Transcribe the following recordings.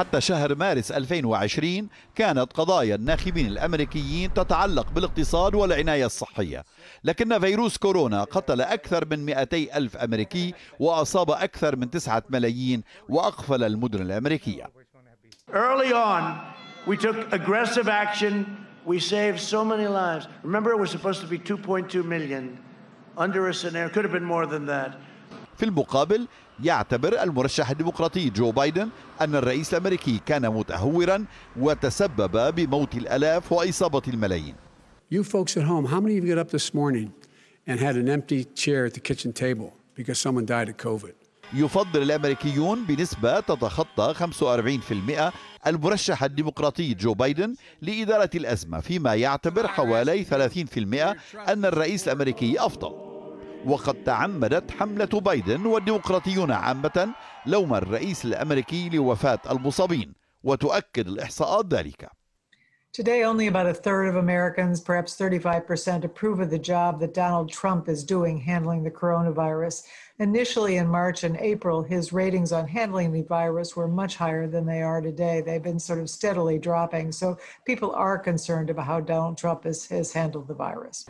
حتى شهر مارس 2020 كانت قضايا الناخبين الأمريكيين تتعلق بالاقتصاد والعناية الصحية لكن فيروس كورونا قتل أكثر من 200 ألف أمريكي وأصاب أكثر من 9 ملايين وأقفل المدن الأمريكية Early on, we took aggressive action. We saved so many lives. Remember, it was supposed to be 2.2 million under a scenario. Could have been more than that. في المقابل يعتبر المرشح الديمقراطي جو بايدن أن الرئيس الأمريكي كان متهورا وتسبب بموت الألاف وإصابة الملايين You folks at home, how many of you got up this morning and had an empty chair at the kitchen table because someone died of COVID? يفضل الامريكيون بنسبه تتخطى 45% المرشح الديمقراطي جو بايدن لاداره الازمه فيما يعتبر حوالي 30% ان الرئيس الامريكي افضل وقد تعمدت حملة بايدن والديمقراطيون عامة لوم الرئيس الأمريكي لوفاة المصابين وتؤكد الإحصاءات ذلك Today, only about a third of Americans, perhaps 35%, approve of the job that Donald Trump is doing handling the coronavirus. Initially in March and April, his ratings on handling the virus were much higher than they are today. They've been sort of steadily dropping, so people are concerned about how Donald Trump is, has handled the virus.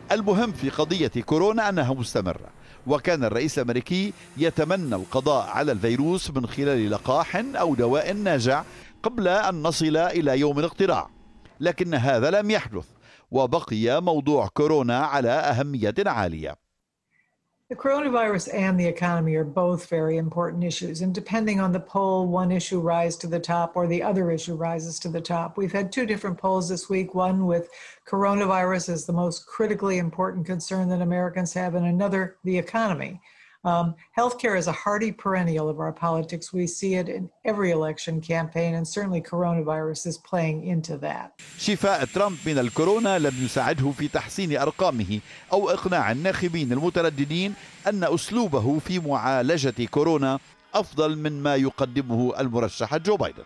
وكان الرئيس الأمريكي يتمنى القضاء على الفيروس من خلال لقاح أو دواء ناجع قبل أن نصل إلى يوم الاقتراع. لكن هذا لم يحدث وبقي موضوع كورونا على أهمية عالية The coronavirus and the economy are both very important issues. And depending on the poll, one issue rises to the top or the other issue rises to the top. We've had two different polls this week one with coronavirus as the most critically important concern that Americans have, and another, the economy. Um, healthcare is a hardy perennial of our politics. We see it in every election campaign, and certainly coronavirus is playing into that. شفاء ترامب من الكورونا لم يساعده في تحسين أرقامه أو إقناع الناخبين المترددين أن أسلوبه في معالجة كورونا أفضل من ما يقدمه المرشح جو بايدن.